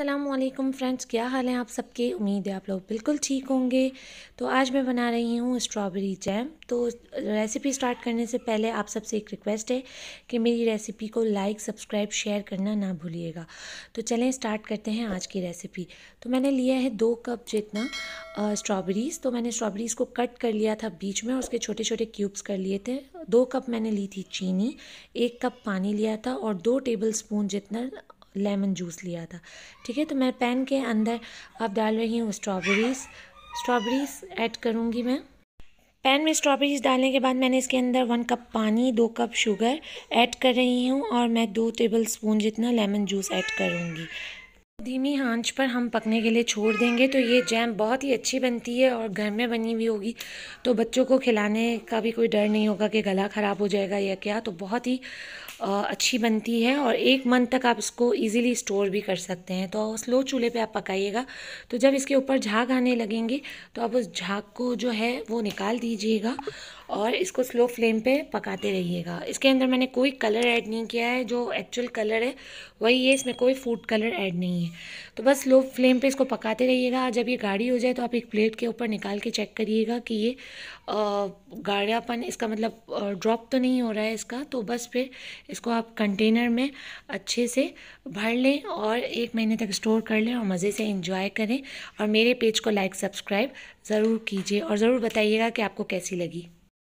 Aslam friends क्या हाल है आप सबके उम्मीद है आप लोग बिल्कुल ठीक होंगे तो आज मैं बना रही हूँ स्ट्रॉबेरी जैम तो रेसिपी स्टार्ट करने से पहले आप सबसे एक रिक्वेस्ट है कि मेरी रेसिपी को लाइक सब्सक्राइब शेयर करना ना भूलिएगा तो चलें स्टार्ट करते हैं आज की रेसिपी तो मैंने लिया है दो कप जितना स्ट्रॉबेरीज़ तो मैंने स्ट्रॉबेरीज़ को कट कर लिया था बीच में और उसके छोटे छोटे क्यूब्स कर लिए थे दो कप मैंने ली थी चीनी एक कप पानी लिया था और दो टेबल स्पून जितना लेमन जूस लिया था ठीक है तो मैं पैन के अंदर अब डाल रही हूँ स्ट्रॉबेरीज़ स्ट्रॉबेरीज़ ऐड करूँगी मैं पैन में स्ट्रॉबेरीज डालने के बाद मैंने इसके अंदर वन कप पानी दो कप शुगर ऐड कर रही हूँ और मैं दो टेबल स्पून जितना लेमन जूस ऐड करूँगी धीमी आंच पर हम पकने के लिए छोड़ देंगे तो ये जैम बहुत ही अच्छी बनती है और घर में बनी हुई होगी तो बच्चों को खिलाने का भी कोई डर नहीं होगा कि गला ख़राब हो जाएगा या क्या तो बहुत ही अच्छी बनती है और एक मंथ तक आप इसको इजीली स्टोर भी कर सकते हैं तो स्लो चूल्हे पे आप पकाइएगा तो जब इसके ऊपर झाग आने लगेंगे तो आप उस झाग को जो है वो निकाल दीजिएगा और इसको स्लो फ्लेम पे पकाते रहिएगा इसके अंदर मैंने कोई कलर ऐड नहीं किया है जो एक्चुअल कलर है वही है इसमें कोई फूड कलर ऐड नहीं है तो बस स्लो फ्लेम पे इसको पकाते रहिएगा जब ये गाढ़ी हो जाए तो आप एक प्लेट के ऊपर निकाल के चेक करिएगा कि ये गाढ़ापन इसका मतलब ड्रॉप तो नहीं हो रहा है इसका तो बस फिर इसको आप कंटेनर में अच्छे से भर लें और एक महीने तक स्टोर कर लें और मज़े से इंजॉय करें और मेरे पेज को लाइक सब्सक्राइब ज़रूर कीजिए और ज़रूर बताइएगा कि आपको कैसी लगी